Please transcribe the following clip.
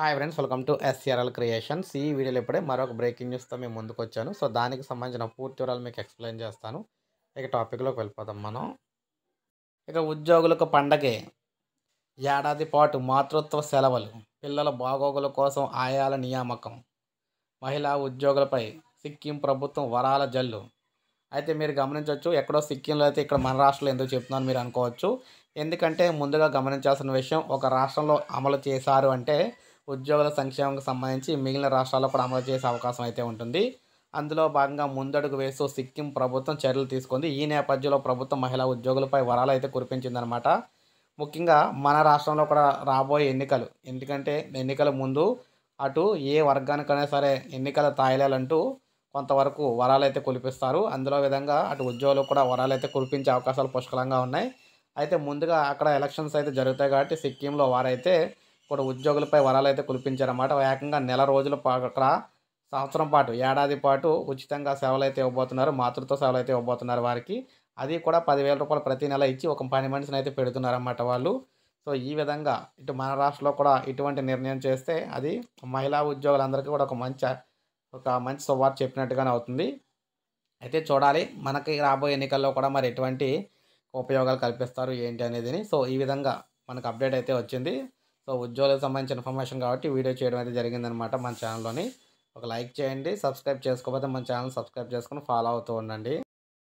hi friends welcome to SCRL creations ఈ వీడియోలో ఇప్పుడే మరొక బ్రేకింగ్ న్యూస్తో మేము ముందుకు వచ్చాను సో దానికి సంబంధించిన పూర్తి వివరాలు మీకు ఎక్స్ప్లెయిన్ చేస్తాను ఇక టాపిక్లోకి వెళ్ళిపోదాం మనం ఇక ఉద్యోగులకు పండగే ఏడాది పాటు మాతృత్వ సెలవులు పిల్లల బాగోగుల కోసం ఆయాల నియామకం మహిళా ఉద్యోగులపై సిక్కిం ప్రభుత్వం వరాల జల్లు అయితే మీరు గమనించవచ్చు ఎక్కడో సిక్కింలో అయితే ఇక్కడ మన రాష్ట్రంలో ఎందుకు చెప్తున్నాను మీరు అనుకోవచ్చు ఎందుకంటే ముందుగా గమనించాల్సిన విషయం ఒక రాష్ట్రంలో అమలు చేశారు అంటే ఉద్యోగుల సంక్షేమంకు సంబంధించి మిగిలిన రాష్ట్రాల్లో కూడా అమలు చేసే అవకాశం అయితే ఉంటుంది అందులో భాగంగా ముందడుగు వేస్తూ సిక్కిం ప్రభుత్వం చర్యలు తీసుకుంది ఈ నేపథ్యంలో ప్రభుత్వం మహిళా ఉద్యోగులపై వరాలు అయితే కురిపించిందనమాట ముఖ్యంగా మన రాష్ట్రంలో కూడా రాబోయే ఎన్నికలు ఎందుకంటే ఎన్నికల ముందు అటు ఏ వర్గానికైనా సరే ఎన్నికల తాయిలాలంటూ కొంతవరకు వరాలు అయితే కురిపిస్తారు అందులో విధంగా అటు ఉద్యోగులు కూడా వరాలు అయితే కురిపించే అవకాశాలు పుష్కలంగా ఉన్నాయి అయితే ముందుగా అక్కడ ఎలక్షన్స్ అయితే జరుగుతాయి కాబట్టి సిక్కింలో వారైతే కూడా ఉద్యోగులపై వరాలు అయితే కురిపించారన్నమాట ఏకంగా నెల రోజుల అక్కడ సంవత్సరం పాటు ఏడాది పాటు ఉచితంగా సేవలు అయితే ఇవ్వబోతున్నారు మాతృత్వ సేవలు అయితే ఇవ్వబోతున్నారు వారికి అది కూడా పదివేల రూపాయలు ప్రతి నెల ఇచ్చి ఒక పని మనిషిని అయితే పెడుతున్నారన్నమాట వాళ్ళు సో ఈ విధంగా ఇటు మన రాష్ట్రంలో కూడా ఇటువంటి నిర్ణయం చేస్తే అది మహిళా ఉద్యోగులందరికీ కూడా ఒక మంచి ఒక మంచి సువార్త చెప్పినట్టుగానే అవుతుంది అయితే చూడాలి మనకి రాబోయే ఎన్నికల్లో కూడా మరి ఎటువంటి ఉపయోగాలు కల్పిస్తారు ఏంటి అనేది సో ఈ విధంగా మనకు అప్డేట్ అయితే వచ్చింది సో ఉద్యోగులకు సంబంధించిన ఇన్ఫర్మేషన్ కాబట్టి వీడియో చేయడం అయితే జరిగిందనమాట మన ఛానల్లోని ఒక లైక్ చేయండి సబ్స్క్రైబ్ చేసుకోకపోతే మన ఛానల్ సబ్స్క్రైబ్ చేసుకుని ఫాలో అవుతూ ఉండండి